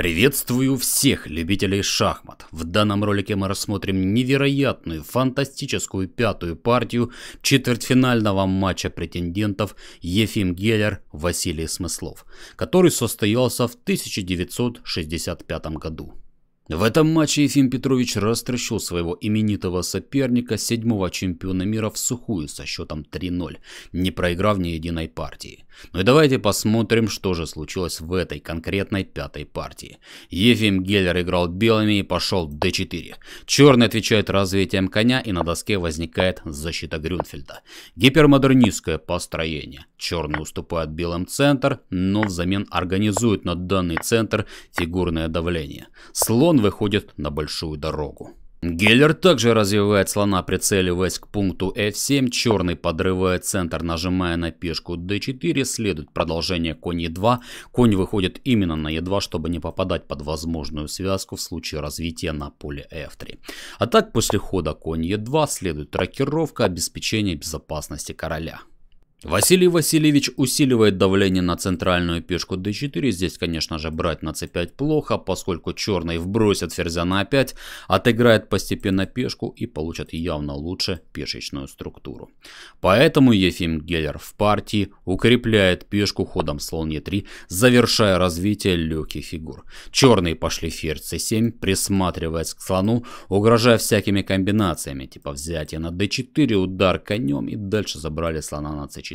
Приветствую всех любителей шахмат. В данном ролике мы рассмотрим невероятную, фантастическую пятую партию четвертьфинального матча претендентов Ефим Геллер Василий Смыслов, который состоялся в 1965 году. В этом матче Ефим Петрович растращил своего именитого соперника, седьмого чемпиона мира в сухую со счетом 3-0, не проиграв ни единой партии. Ну и давайте посмотрим, что же случилось в этой конкретной пятой партии. Ефим Геллер играл белыми и пошел d4. Черный отвечает развитием коня и на доске возникает защита Грюнфельда. Гипермодернистское построение. Черный уступает белым центр, но взамен организует на данный центр фигурное давление. Слон выходит на большую дорогу. Геллер также развивает слона, прицеливаясь к пункту F7, черный подрывает центр, нажимая на пешку D4, следует продолжение конь E2, конь выходит именно на E2, чтобы не попадать под возможную связку в случае развития на поле F3. А так после хода конь E2 следует рокировка обеспечение безопасности короля. Василий Васильевич усиливает давление на центральную пешку d4. Здесь, конечно же, брать на c5 плохо, поскольку черный вбросит ферзя на a5, отыграет постепенно пешку и получат явно лучше пешечную структуру. Поэтому Ефим Геллер в партии укрепляет пешку ходом слон e3, завершая развитие легких фигур. Черные пошли ферзь c7, присматриваясь к слону, угрожая всякими комбинациями, типа взятие на d4, удар конем и дальше забрали слона на c4.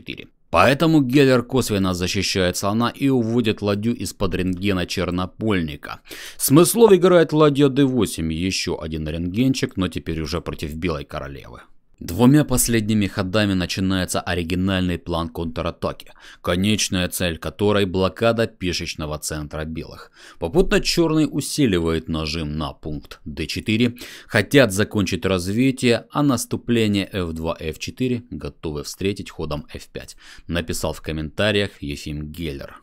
Поэтому Геллер косвенно защищает слона и уводит ладью из-под рентгена чернопольника. Смыслов играет ладья d8, еще один рентгенчик, но теперь уже против белой королевы. Двумя последними ходами начинается оригинальный план контратаки, конечная цель которой блокада пешечного центра белых. Попутно черный усиливает нажим на пункт d4, хотят закончить развитие, а наступление f2-f4 готовы встретить ходом f5, написал в комментариях Ефим Геллер.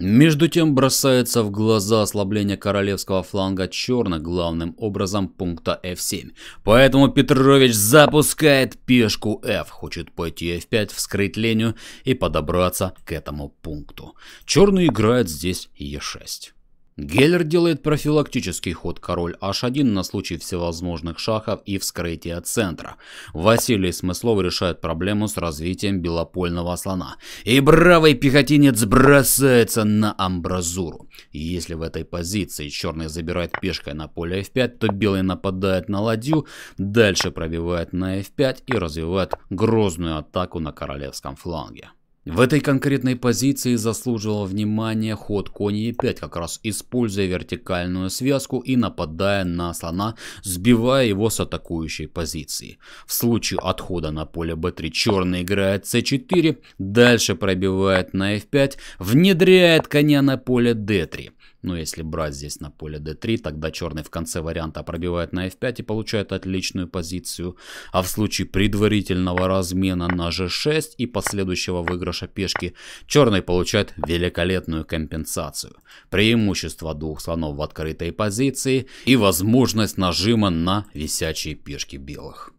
Между тем бросается в глаза ослабление королевского фланга черных, главным образом пункта F7. Поэтому Петрович запускает пешку F, хочет пойти F5, вскрыть линию и подобраться к этому пункту. Черный играет здесь E6. Геллер делает профилактический ход король h1 на случай всевозможных шахов и вскрытия центра. Василий Смыслов решает проблему с развитием белопольного слона. И бравый пехотинец бросается на амбразуру. Если в этой позиции черный забирает пешкой на поле f5, то белый нападает на ладью, дальше пробивает на f5 и развивает грозную атаку на королевском фланге. В этой конкретной позиции заслуживал внимания ход конь e5, как раз используя вертикальную связку и нападая на слона, сбивая его с атакующей позиции. В случае отхода на поле b3 черный играет c4, дальше пробивает на f5, внедряет коня на поле d3. Но если брать здесь на поле d3, тогда черный в конце варианта пробивает на f5 и получает отличную позицию. А в случае предварительного размена на g6 и последующего выигрыша пешки, черный получает великолепную компенсацию. Преимущество двух слонов в открытой позиции и возможность нажима на висячие пешки белых.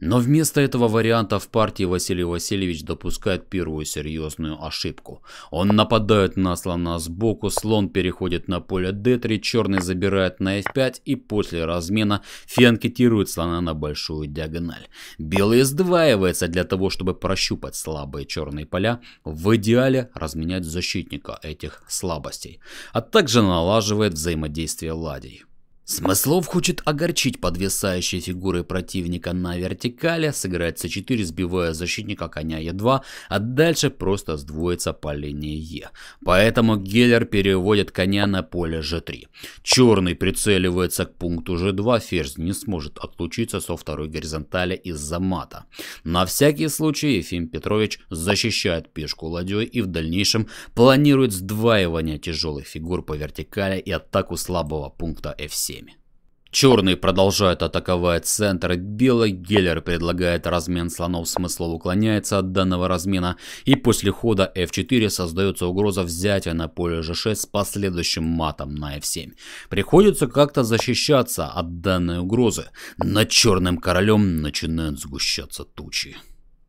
Но вместо этого варианта в партии Василий Васильевич допускает первую серьезную ошибку. Он нападает на слона сбоку, слон переходит на поле d3, черный забирает на f5 и после размена фианкетирует слона на большую диагональ. Белый сдваивается для того, чтобы прощупать слабые черные поля, в идеале разменять защитника этих слабостей, а также налаживает взаимодействие ладей. Смыслов хочет огорчить подвисающие фигуры противника на вертикали, сыграть c4, а сбивая защитника коня е 2 а дальше просто сдвоится по линии e. Поэтому Геллер переводит коня на поле g3. Черный прицеливается к пункту g2, ферзь не сможет отлучиться со второй горизонтали из-за мата. На всякий случай Ефим Петрович защищает пешку ладьей и в дальнейшем планирует сдваивание тяжелых фигур по вертикали и атаку слабого пункта f7. Черные продолжают атаковать центр белый. Геллер предлагает размен слонов, смысл уклоняется от данного размена. И после хода f4 создается угроза взятия на поле g6 с последующим матом на f7. Приходится как-то защищаться от данной угрозы. Над черным королем начинают сгущаться тучи.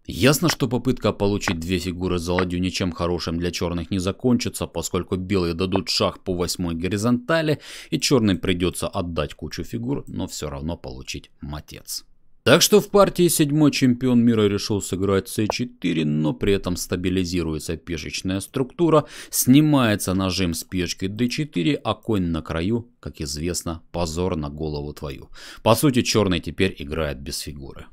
Ясно, что попытка получить две фигуры за ладью ничем хорошим для черных не закончится, поскольку белые дадут шах по восьмой горизонтали и черным придется отдать кучу фигур, но все равно получить матец. Так что в партии седьмой чемпион мира решил сыграть c4, но при этом стабилизируется пешечная структура, снимается нажим с пешки d4, а конь на краю, как известно, позор на голову твою. По сути, черный теперь играет без фигуры.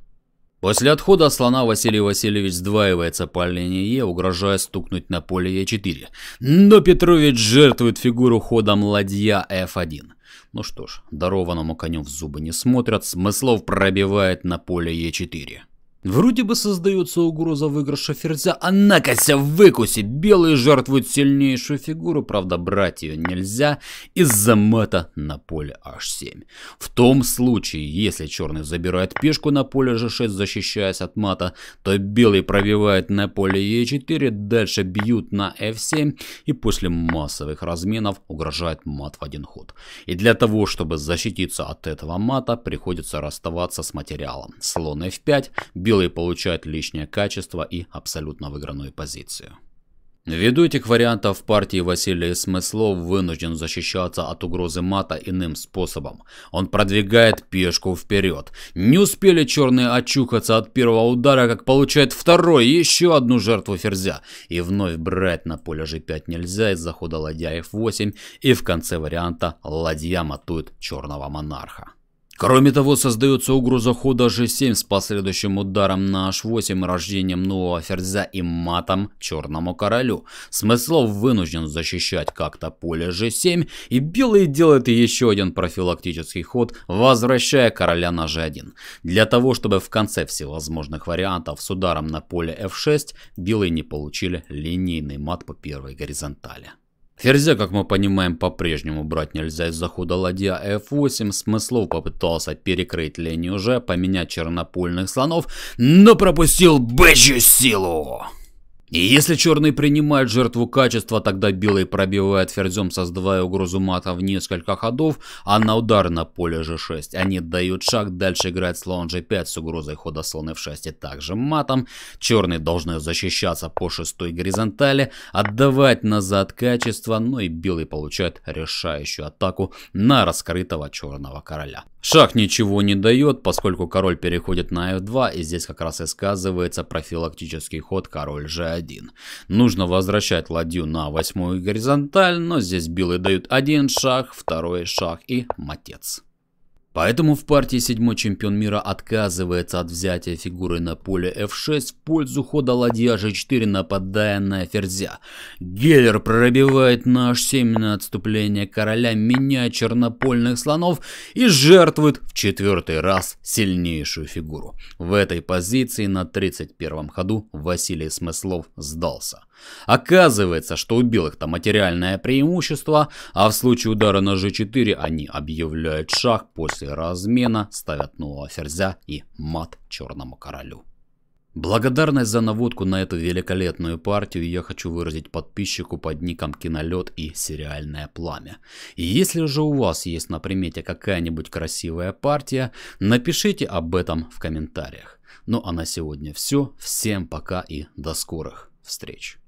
После отхода слона Василий Васильевич сдваивается по линии Е, угрожая стукнуть на поле Е4. Но Петрович жертвует фигуру ходом ладья F1. Ну что ж, дарованному коню в зубы не смотрят, Смыслов пробивает на поле Е4. Вроде бы создается угроза выигрыша ферзя, а накося в выкусе белые жертвуют сильнейшую фигуру, правда брать ее нельзя из-за мата на поле h7. В том случае, если черный забирает пешку на поле g6, защищаясь от мата, то белый пробивает на поле e4, дальше бьют на f7 и после массовых разменов угрожает мат в один ход. И для того, чтобы защититься от этого мата, приходится расставаться с материалом. Слон f5, белый силой получают лишнее качество и абсолютно выигранную позицию. Ввиду этих вариантов партии Василий Смыслов вынужден защищаться от угрозы мата иным способом. Он продвигает пешку вперед. Не успели черные очухаться от первого удара, как получает второй и еще одну жертву ферзя. И вновь брать на поле g5 нельзя из-за хода ладья f8 и в конце варианта ладья матует черного монарха. Кроме того, создается угроза хода G7 с последующим ударом на H8 и рождением нового ферзя и матом черному королю. Смыслов вынужден защищать как-то поле G7 и белый делает еще один профилактический ход, возвращая короля на G1. Для того, чтобы в конце всевозможных вариантов с ударом на поле F6 белые не получили линейный мат по первой горизонтали. Ферзя, как мы понимаем, по-прежнему брать нельзя из-за хода ладья f8. Смыслов попытался перекрыть линию уже, поменять чернопольных слонов, но пропустил бычью силу. И если черные принимают жертву качества, тогда белый пробивает ферзем, создавая угрозу мата в несколько ходов, а на удар на поле g6 они дают шаг, дальше играет слон g5 с угрозой хода слон f6 и также матом. Черные должны защищаться по шестой горизонтали, отдавать назад качество, но и белый получает решающую атаку на раскрытого черного короля. Шах ничего не дает, поскольку король переходит на f2, и здесь как раз и сказывается профилактический ход король g1. Нужно возвращать ладью на восьмую горизонталь, но здесь белые дают один шах, второй шах и матец. Поэтому в партии седьмой чемпион мира отказывается от взятия фигуры на поле f6 в пользу хода ладья g4, нападая на ферзя. Геллер пробивает на h7 на отступление короля, меняя чернопольных слонов и жертвует в четвертый раз сильнейшую фигуру. В этой позиции на 31 ходу Василий Смыслов сдался. Оказывается, что у белых-то материальное преимущество, а в случае удара на g4 они объявляют шах после размена, ставят нового ферзя и мат черному королю. Благодарность за наводку на эту великолепную партию я хочу выразить подписчику под ником Кинолет и Сериальное Пламя. И если же у вас есть на примете какая-нибудь красивая партия, напишите об этом в комментариях. Ну а на сегодня все. Всем пока и до скорых встреч.